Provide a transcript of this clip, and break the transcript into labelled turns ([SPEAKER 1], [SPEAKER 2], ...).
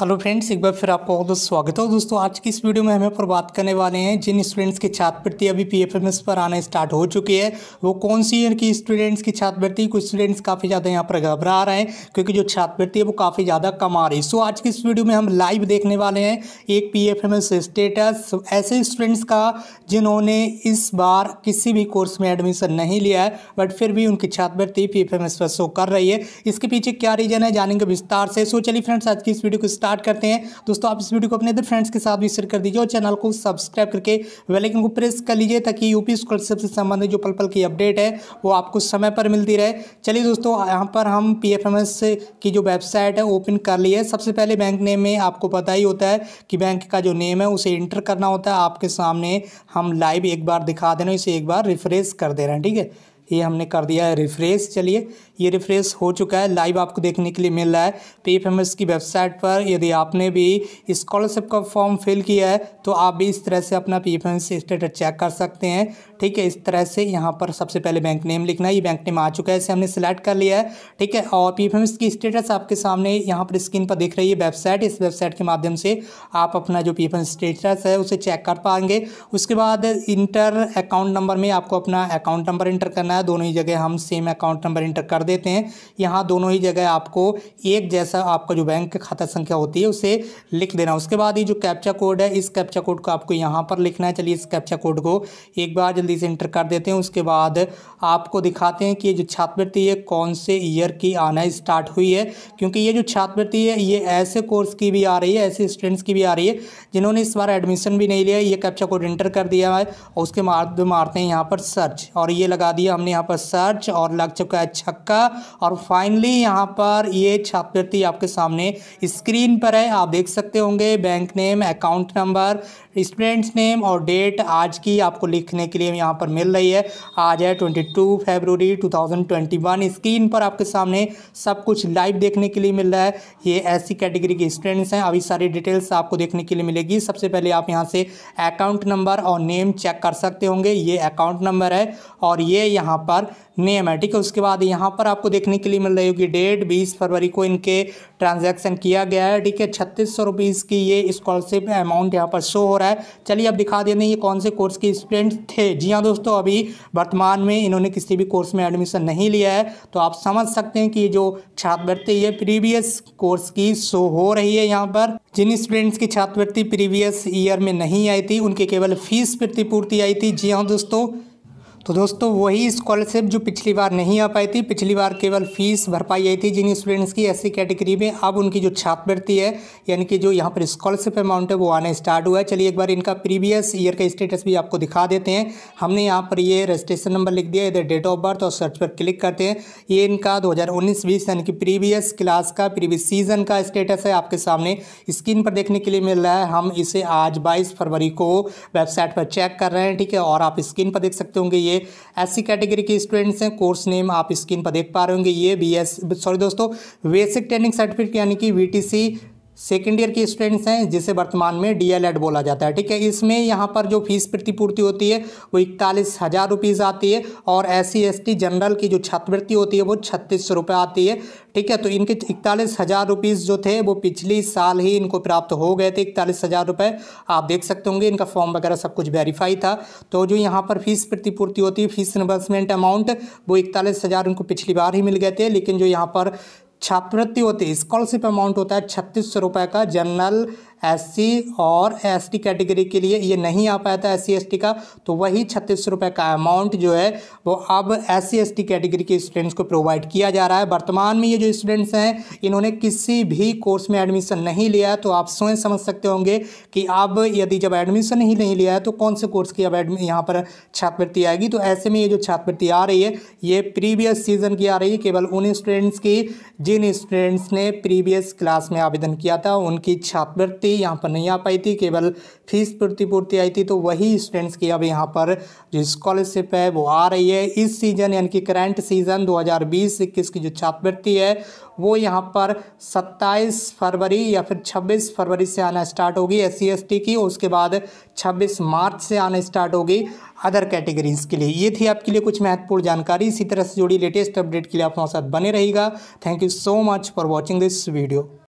[SPEAKER 1] hello friends एक बार फिर आपका बहुत स्वागत है दोस्तों आज की इस वीडियो में हमें पर बात करने वाले हैं जिन स्टूडेंट्स की छात्रवृत्ति अभी पीएफएमएस पर आना स्टार्ट हो चुकी है वो कौन सी है कि स्टूडेंट्स की छात्रवृत्ति कुछ स्टूडेंट्स काफ़ी ज़्यादा यहाँ पर घबरा रहे हैं क्योंकि जो छात्रवृत्ति है वो काफ़ी ज़्यादा कम आ रही सो आज की इस वीडियो में हम लाइव देखने वाले हैं एक पी स्टेटस ऐसे स्टूडेंट्स का जिन्होंने इस बार किसी भी कोर्स में एडमिशन नहीं लिया है बट फिर भी उनकी छात्रवृत्ति पी पर शो कर रही है इसके पीछे क्या रीज़न है जानेंगे विस्तार से सो चलिए फ्रेंड्स आज की इस वीडियो को स्टार्ट करते हैं दोस्तों आप इस वीडियो को अपने इधर फ्रेंड्स के साथ भी शेयर कर दीजिए और चैनल को सब्सक्राइब करके वेलाइकन को प्रेस कर लीजिए ताकि यूपी स्कॉलरशिप से संबंधित जो पल पल की अपडेट है वो आपको समय पर मिलती रहे चलिए दोस्तों यहाँ पर हम पी की जो वेबसाइट है ओपन कर ली है सबसे पहले बैंक नेम में आपको पता ही होता है कि बैंक का जो नेम है उसे इंटर करना होता है आपके सामने हम लाइव एक बार दिखा दे रहे हैं इसे एक बार रिफ्रेश कर दे रहे हैं ठीक है ये हमने कर दिया है रिफ्रेश चलिए ये रिफ्रेश हो चुका है लाइव आपको देखने के लिए मिल रहा है पे फेमस की वेबसाइट पर यदि आपने भी स्कॉलरशिप का फॉर्म फिल किया है तो आप भी इस तरह से अपना पे फेमस स्टेटस चेक कर सकते हैं ठीक है इस तरह से यहाँ पर सबसे पहले बैंक नेम लिखना है ये बैंक नेम आ चुका है इसे हमने सेलेक्ट कर लिया है ठीक है और पी की स्टेटस आपके सामने यहाँ पर स्क्रीन पर देख रही है वेबसाइट इस वेबसाइट के माध्यम से आप अपना जो पी स्टेटस है उसे चेक कर पाएंगे उसके बाद इंटर अकाउंट नंबर में आपको अपना अकाउंट नंबर इंटर करना करना है दोनों ही जगह हम सेम अकाउंट नंबर इंटर कर देते हैं यहाँ दोनों ही जगह आपको एक जैसा आपका जो बैंक खाता संख्या होती है उसे लिख देना उसके बाद ये जो कैप्चा कोड है इस कैप्चा कोड को आपको यहाँ पर लिखना है चलिए इस कैप्चा कोड को एक बार जल्दी से इंटर कर देते हैं उसके बाद आपको दिखाते हैं कि ये जो छात्रवृत्ति है कौन से ईयर की आना स्टार्ट हुई है क्योंकि ये जो छात्रवृत्ति है ये ऐसे कोर्स की भी आ रही है ऐसे स्टूडेंट्स की भी आ रही है जिन्होंने इस बार एडमिशन भी नहीं लिया ये कैप्चा कोड इंटर कर दिया है और उसके मार मारते हैं यहाँ पर सर्च और ये लगा दिया हम हमने यहाँ पर सर्च और लग चुका है छक्का और फाइनली यहाँ पर ये छात्रवृत्ति आपके सामने स्क्रीन पर है आप देख सकते होंगे bank name account number students name और डेट आज की आपको लिखने के लिए यहाँ पर मिल रही है आज है twenty two February two thousand twenty one screen पर आपके सामने सब कुछ लाइव देखने के लिए मिल रहा है ये ऐसी कैटेगरी के स्टूडेंट्स हैं अभी सारी डिटेल्स आपको देखने के लिए मिलेगी सबसे पहले आप यहाँ से अकाउंट नंबर और नेम चेक कर सकते होंगे ये अकाउंट नंबर है और ये यहाँ यहाँ पर नेम है ठीक है उसके बाद यहाँ पर आपको देखने के लिए मिल रही होगी डेट बीस फरवरी को इनके ट्रांजैक्शन किया गया है ठीक है छत्तीस सौ की ये स्कॉलरशिप अमाउंट यहाँ पर शो हो रहा है चलिए अब दिखा देते हैं ये कौन से कोर्स के स्टूडेंट थे जी हाँ दोस्तों अभी वर्तमान में इन्होंने किसी भी कोर्स में एडमिशन नहीं लिया है तो आप समझ सकते हैं कि जो छात्रवृत्ति ये प्रीवियस कोर्स की शो हो रही है यहाँ पर जिन स्टूडेंट्स की छात्रवृत्ति प्रीवियस ईयर में नहीं आई थी उनके केवल फीस प्रतिपूर्ति आई थी जी हाँ दोस्तों तो दोस्तों वही स्कॉलरशिप जो पिछली बार नहीं आ पाई थी पिछली बार केवल फीस भर पाई आई थी जिन स्टूडेंट्स की ऐसी कैटेगरी में अब उनकी जो छात्रवृत्ति है यानी कि जो यहाँ पर स्कॉलरशिप अमाउंट है वो आना स्टार्ट हुआ है चलिए एक बार इनका प्रीवियस ईयर का स्टेटस भी आपको दिखा देते हैं हमने यहाँ पर ये रजिस्ट्रेशन नंबर लिख दिया इधर डेट ऑफ बर्थ और सर्च पर क्लिक करते हैं ये इनका दो हज़ार यानी कि प्रीवियस क्लास का प्रीवियस सीजन का स्टेटस है आपके सामने स्क्रीन पर देखने के लिए मिल रहा है हम इसे आज बाईस फरवरी को वेबसाइट पर चेक कर रहे हैं ठीक है और आप स्क्रीन पर देख सकते होंगे ये एस कैटेगरी के स्टूडेंट्स हैं कोर्स नेम आप स्क्रीन पर देख पा रहे होंगे ये बी एस सॉरी दोस्तों बेसिक ट्रेनिंग सर्टिफिकेट यानी कि वी सेकेंड ईयर के स्टूडेंट्स हैं जिसे वर्तमान में डीएलएड बोला जाता है ठीक है इसमें यहाँ पर जो फीस प्रतिपूर्ति होती है वो इकतालीस हज़ार रुपीज़ आती है और एस सी जनरल की जो छात्रवृत्ति होती है वो छत्तीस सौ रुपये आती है ठीक है तो इनके इकतालीस हज़ार रुपीज़ जो थे वो पिछले साल ही इनको प्राप्त हो गए थे इकतालीस हज़ार रुपये आप देख सकते होंगे इनका फॉर्म वगैरह सब कुछ वेरीफाई था तो जो यहाँ पर फीस प्रतिपूर्ति होती है फीस रिबर्समेंट अमाउंट वो इकतालीस हज़ार उनको पिछली बार ही मिल गए थे लेकिन जो यहाँ पर छात्रवृत्ति होती है स्कॉलरशिप अमाउंट होता है छत्तीस सौ रुपये का जनरल एससी और एसटी कैटेगरी के लिए ये नहीं आ पाया था एससी एसटी का तो वही छत्तीस रुपये का अमाउंट जो है वो अब एससी एसटी कैटेगरी के स्टूडेंट्स को प्रोवाइड किया जा रहा है वर्तमान में ये जो स्टूडेंट्स हैं इन्होंने किसी भी कोर्स में एडमिशन नहीं लिया है तो आप स्वयं समझ सकते होंगे कि अब यदि जब एडमिशन ही नहीं लिया है तो कौन से कोर्स की अब यहाँ पर छात्रवृत्ति आएगी तो ऐसे में ये जो छात्रवृत्ति आ रही है ये प्रीवियस सीजन की आ रही है केवल उन स्टूडेंट्स की जिन स्टूडेंट्स ने प्रीवियस क्लास में आवेदन किया था उनकी छात्रवृत्ति यहाँ पर नहीं आ पाई थी केवल फीस प्रतिपूर्ति आई थी तो वही स्टूडेंट्स की अब यहाँ पर जो स्कॉलरशिप है वो आ रही है इस सीज़न यानी कि करंट सीज़न 2020-21 की जो छात्रवृत्ति है वो यहाँ पर 27 फरवरी या फिर 26 फरवरी से आना स्टार्ट होगी एस सी e की उसके बाद 26 मार्च से आना स्टार्ट होगी अदर कैटेगरीज़ के लिए ये थी आपके लिए कुछ महत्वपूर्ण जानकारी इसी तरह से जुड़ी लेटेस्ट अपडेट के लिए आप हमारे साथ बने रहेगा thank you so much for watching this video